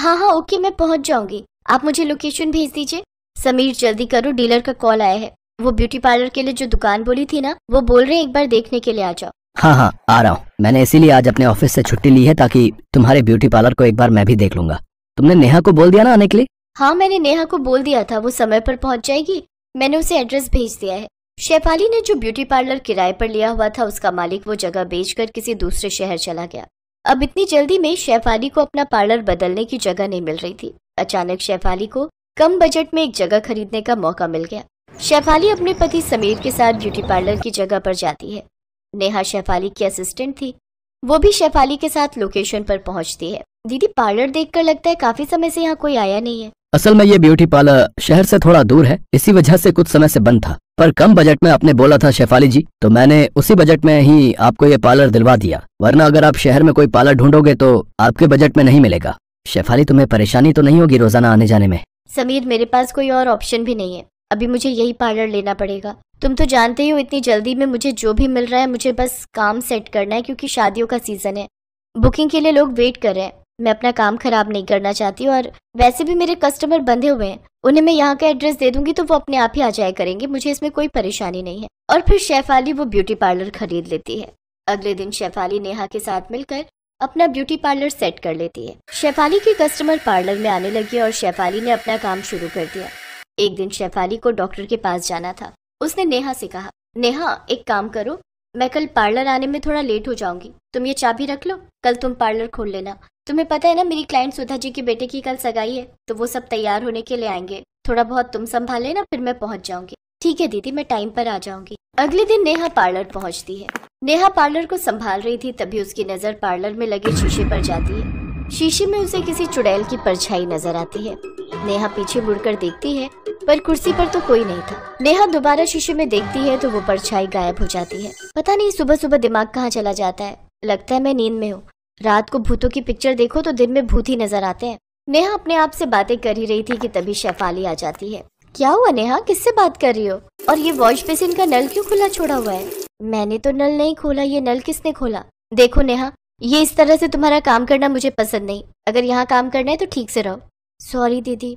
हाँ हाँ ओके मैं पहुंच जाऊंगी आप मुझे लोकेशन भेज दीजिए समीर जल्दी करो डीलर का कॉल आया है वो ब्यूटी पार्लर के लिए जो दुकान बोली थी ना वो बोल रहे हैं एक बार देखने के लिए आ जाओ हाँ हाँ आ रहा हूँ मैंने इसीलिए आज अपने ऑफिस से छुट्टी ली है ताकि तुम्हारे ब्यूटी पार्लर को एक बार मैं भी देख लूंगा तुमने नेहा को बोल दिया ना आने के लिए हाँ मैंने नेहा को बोल दिया था वो समय पर पहुँच जाएगी मैंने उसे एड्रेस भेज दिया है शेफाली ने जो ब्यूटी पार्लर किराए पर लिया हुआ था उसका मालिक वो जगह बेचकर किसी दूसरे शहर चला गया अब इतनी जल्दी में शेफाली को अपना पार्लर बदलने की जगह नहीं मिल रही थी अचानक शेफाली को कम बजट में एक जगह खरीदने का मौका मिल गया शेफाली अपने पति समीर के साथ ब्यूटी पार्लर की जगह पर जाती है नेहा शेफाली की असिस्टेंट थी वो भी शेफाली के साथ लोकेशन पर पहुंचती है दीदी पार्लर देखकर लगता है काफी समय से यहाँ कोई आया नहीं है असल में ये ब्यूटी पार्लर शहर से थोड़ा दूर है इसी वजह से कुछ समय से बंद था पर कम बजट में आपने बोला था शेफाली जी तो मैंने उसी बजट में ही आपको ये पार्लर दिलवा दिया वरना अगर आप शहर में कोई पार्लर ढूंढोगे तो आपके बजट में नहीं मिलेगा शेफाली तुम्हें परेशानी तो नहीं होगी रोजाना आने जाने में समीर मेरे पास कोई और ऑप्शन भी नहीं है अभी मुझे यही पार्लर लेना पड़ेगा तुम तो जानते ही हो इतनी जल्दी में मुझे जो भी मिल रहा है मुझे बस काम सेट करना है क्योंकि शादियों का सीजन है बुकिंग के लिए लोग वेट कर रहे हैं मैं अपना काम ख़राब नहीं करना चाहती और वैसे भी मेरे कस्टमर बंधे हुए हैं उन्हें मैं यहाँ का एड्रेस दे दूंगी तो वो अपने आप ही आ जाया करेंगे मुझे इसमें कोई परेशानी नहीं है और फिर शेफाली वो ब्यूटी पार्लर खरीद लेती है अगले दिन शेफाली नेहा के साथ मिलकर अपना ब्यूटी पार्लर सेट कर लेती है शेफाली के कस्टमर पार्लर में आने लगे और शेफाली ने अपना काम शुरू कर दिया एक दिन शेफाली को डॉक्टर के पास जाना था उसने नेहा से कहा नेहा एक काम करो मैं कल पार्लर आने में थोड़ा लेट हो जाऊंगी तुम ये चाबी रख लो कल तुम पार्लर खोल लेना तुम्हें पता है ना मेरी क्लाइंट सुधा जी के बेटे की कल सगाई है तो वो सब तैयार होने के लिए आएंगे थोड़ा बहुत तुम संभाल लेना फिर मैं पहुंच जाऊंगी ठीक है दीदी मैं टाइम पर आ जाऊंगी अगले दिन नेहा पार्लर पहुंचती है नेहा पार्लर को संभाल रही थी तभी उसकी नजर पार्लर में लगे शीशे पर जाती है शीशे में उसे किसी चुड़ैल की परछाई नजर आती है नेहा पीछे मुड़कर देखती है पर कुर्सी पर तो कोई नहीं था नेहा दोबारा शीशे में देखती है तो वो परछाई गायब हो जाती है पता नहीं सुबह सुबह दिमाग कहाँ चला जाता है लगता है मैं नींद में हूँ रात को भूतों की पिक्चर देखो तो दिन में भूत ही नजर आते हैं नेहा अपने आप से बातें कर ही रही थी कि तभी शेफाली आ जाती है क्या हुआ नेहा किससे बात कर रही हो और ये वॉश बेसिन का नल क्यों खुला छोड़ा हुआ है मैंने तो नल नहीं खोला ये नल किसने खोला देखो नेहा ये इस तरह से तुम्हारा काम करना मुझे पसंद नहीं अगर यहाँ काम करना है तो ठीक से रहो सॉरी दीदी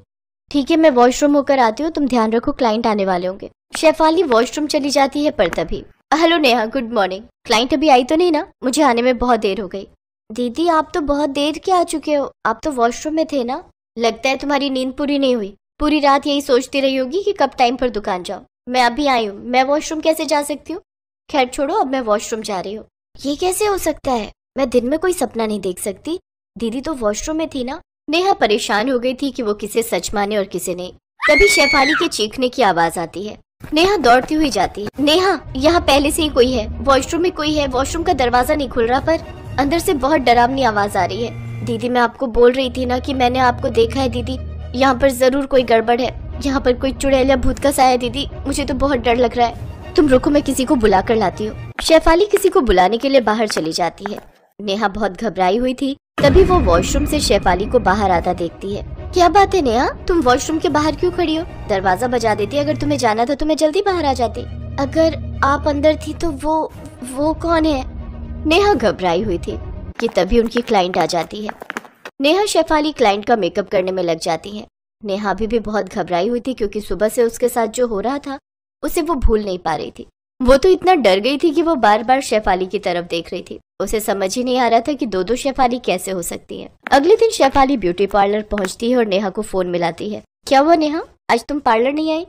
ठीक है मैं वॉशरूम होकर आती हूँ तुम ध्यान रखो क्लाइंट आने वाले होंगे शेफाली वॉशरूम चली जाती है पर तभी hello Neha good morning client अभी आई तो नहीं ना मुझे आने में बहुत देर हो गई दीदी आप तो बहुत देर के आ चुके हो आप तो वॉशरूम में थे ना लगता है तुम्हारी नींद पूरी नहीं हुई पूरी रात यही सोचती रही होगी कि कब टाइम पर दुकान जाओ मैं अभी आई हूँ मैं वॉशरूम कैसे जा सकती हूँ खैर छोड़ो अब मैं वॉशरूम जा रही हूँ ये कैसे हो सकता है मैं दिन में कोई सपना नहीं देख सकती दीदी तो वॉशरूम में थी ना नेहा परेशान हो गई थी कि वो किसे सच माने और किसे नहीं तभी शेफाली के चीखने की आवाज आती है नेहा दौड़ती हुई जाती है नेहा यहाँ पहले से ही कोई है वॉशरूम में कोई है वॉशरूम का दरवाजा नहीं खुल रहा पर अंदर से बहुत डरावनी आवाज आ रही है दीदी मैं आपको बोल रही थी ना कि मैंने आपको देखा है दीदी यहाँ पर जरूर कोई गड़बड़ है यहाँ पर कोई चुड़ैल या भूत का साया दीदी मुझे तो बहुत डर लग रहा है तुम रुको मैं किसी को बुला कर लाती हूँ शेफाली किसी को बुलाने के लिए बाहर चली जाती है नेहा बहुत घबराई हुई थी तभी वो वॉशरूम से शेफाली को बाहर आता देखती है क्या बात है नेहा तुम वॉशरूम के बाहर क्यों खड़ी हो दरवाजा बजा देती अगर तुम्हें जाना था तो मैं जल्दी बाहर आ जाती अगर आप अंदर थी तो वो वो कौन है नेहा घबराई हुई थी कि तभी उनकी क्लाइंट आ जाती है नेहा शेफाली क्लाइंट का मेकअप करने में लग जाती है नेहा अभी भी बहुत घबराई हुई थी क्योंकि सुबह से उसके साथ जो हो रहा था उसे वो भूल नहीं पा रही थी वो तो इतना डर गई थी कि वो बार बार शेफाली की तरफ देख रही थी उसे समझ ही नहीं आ रहा था कि दो दो शेफाली कैसे हो सकती हैं। अगले दिन शेफाली ब्यूटी पार्लर पहुंचती है और नेहा को फोन मिलाती है क्या हुआ नेहा आज तुम पार्लर नहीं आई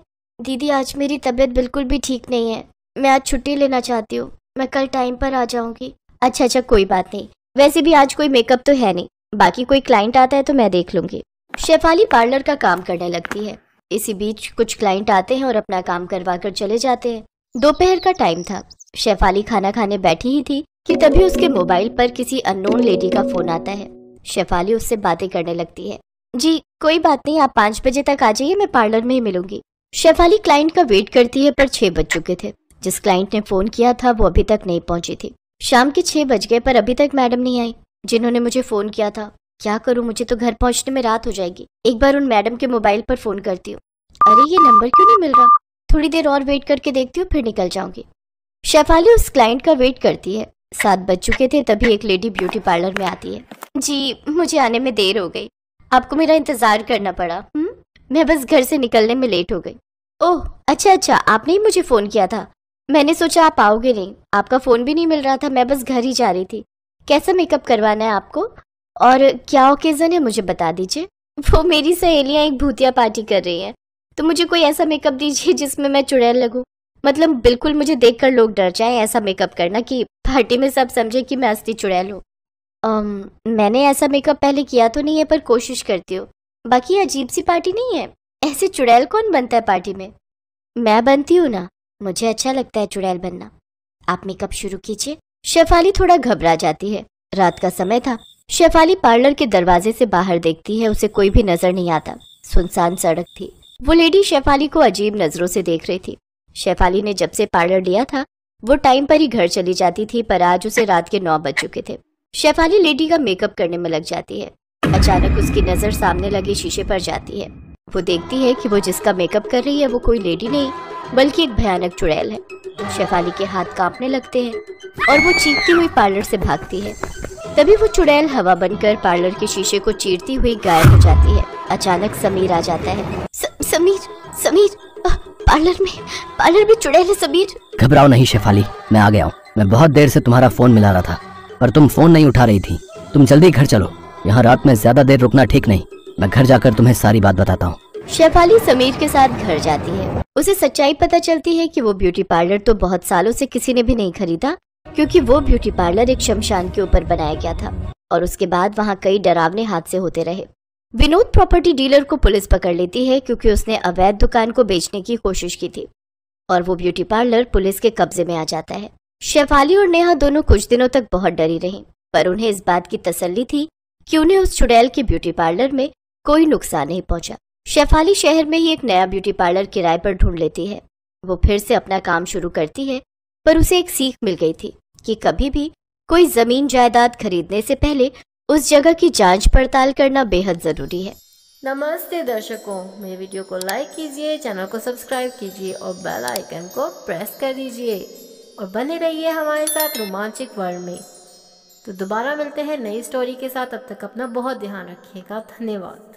दीदी आज मेरी तबीयत बिल्कुल भी ठीक नहीं है मैं आज छुट्टी लेना चाहती हूँ मैं कल टाइम पर आ जाऊंगी अच्छा अच्छा कोई बात नहीं वैसे भी आज कोई मेकअप तो है नहीं बाकी कोई क्लाइंट आता है तो मैं देख लूंगी शेफाली पार्लर का काम करने लगती है इसी बीच कुछ क्लाइंट आते हैं और अपना काम करवा कर चले जाते हैं दोपहर का टाइम था शेफाली खाना खाने बैठी ही थी कि तभी उसके मोबाइल पर किसी अननोन लेडी का फोन आता है शेफाली उससे बातें करने लगती है जी कोई बात नहीं आप पाँच बजे तक आ जाइए मैं पार्लर में ही मिलूंगी शेफाली क्लाइंट का वेट करती है पर छह बज चुके थे जिस क्लाइंट ने फोन किया था वो अभी तक नहीं पहुंची थी शाम के छह बज गए पर अभी तक मैडम नहीं आई जिन्होंने मुझे फ़ोन किया था क्या करूँ मुझे तो घर पहुँचने में रात हो जाएगी एक बार उन मैडम के मोबाइल पर फ़ोन करती हूँ अरे ये नंबर क्यों नहीं मिल रहा थोड़ी देर और वेट करके देखती हूँ फिर निकल जाऊंगी शेफाली उस क्लाइंट का वेट करती है सात बज चुके थे तभी एक लेडी ब्यूटी पार्लर में आती है जी मुझे आने में देर हो गई आपको मेरा इंतज़ार करना पड़ा हुँ? हम्म, मैं बस घर से निकलने में लेट हो गई ओह अच्छा अच्छा आपने ही मुझे फ़ोन किया था मैंने सोचा आप आओगे नहीं आपका फ़ोन भी नहीं मिल रहा था मैं बस घर ही जा रही थी कैसा मेकअप करवाना है आपको और क्या ओकेज़न है मुझे बता दीजिए वो मेरी सहेलियाँ एक भूतिया पार्टी कर रही हैं तो मुझे कोई ऐसा मेकअप दीजिए जिसमें मैं चुड़ैल लगूँ मतलब बिल्कुल मुझे देखकर लोग डर जाएं ऐसा मेकअप करना कि पार्टी में सब समझे कि मैं असली चुड़ैल हूँ मैंने ऐसा मेकअप पहले किया तो नहीं है पर कोशिश करती हूँ बाकी अजीब सी पार्टी नहीं है ऐसे चुड़ैल कौन बनता है पार्टी में मैं बनती हूँ ना मुझे अच्छा लगता है चुड़ैल बनना आप मेकअप शुरू कीजिए शेफाली थोड़ा घबरा जाती है रात का समय था शेफाली पार्लर के दरवाजे से बाहर देखती है उसे कोई भी नजर नहीं आता सुनसान सड़क थी वो लेडी शेफाली को अजीब नजरों से देख रही थी शेफाली ने जब से पार्लर लिया था वो टाइम पर ही घर चली जाती थी पर आज उसे रात के नौ बज चुके थे शेफाली लेडी का मेकअप करने में लग जाती है अचानक उसकी नजर सामने लगे शीशे पर जाती है वो देखती है कि वो जिसका मेकअप कर रही है वो कोई लेडी नहीं बल्कि एक भयानक चुड़ैल है शेफाली के हाथ कांपने लगते हैं और वो चीखती हुई पार्लर से भागती है तभी वो चुड़ैल हवा बनकर पार्लर के शीशे को चीरती हुई गायब हो जाती है अचानक समीर आ जाता है स, समीर समीर पार्लर में पार्लर में चुड़ैल है समीर घबराओ नहीं शेफाली मैं आ गया हूँ मैं बहुत देर से तुम्हारा फोन मिला रहा था पर तुम फोन नहीं उठा रही थी तुम जल्दी घर चलो यहाँ रात में ज्यादा देर रुकना ठीक नहीं मैं घर जाकर तुम्हें सारी बात बताता हूँ शेफाली समीर के साथ घर जाती है उसे सच्चाई पता चलती है कि वो ब्यूटी पार्लर तो बहुत सालों से किसी ने भी नहीं खरीदा क्योंकि वो ब्यूटी पार्लर एक शमशान के ऊपर बनाया गया था और उसके बाद वहाँ कई डरावने हादसे होते रहे विनोद प्रॉपर्टी डीलर को पुलिस पकड़ लेती है क्यूँकी उसने अवैध दुकान को बेचने की कोशिश की थी और वो ब्यूटी पार्लर पुलिस के कब्जे में आ जाता है शेफाली और नेहा दोनों कुछ दिनों तक बहुत डरी रही पर उन्हें इस बात की तसल्ली थी कि उन्हें उस चुड़ैल के ब्यूटी पार्लर में कोई नुकसान नहीं पहुंचा शेफाली शहर में ही एक नया ब्यूटी पार्लर किराए पर ढूंढ लेती है वो फिर से अपना काम शुरू करती है पर उसे एक सीख मिल गई थी कि कभी भी कोई जमीन जायदाद खरीदने से पहले उस जगह की जांच पड़ताल करना बेहद जरूरी है नमस्ते दर्शकों मेरे वीडियो को लाइक कीजिए चैनल को सब्सक्राइब कीजिए और बेल आइकन को प्रेस कर दीजिए और बने रहिए हमारे साथ रोमांचिक वर्ल्ड में तो दोबारा मिलते हैं नई स्टोरी के साथ अब तक अपना बहुत ध्यान रखिएगा धन्यवाद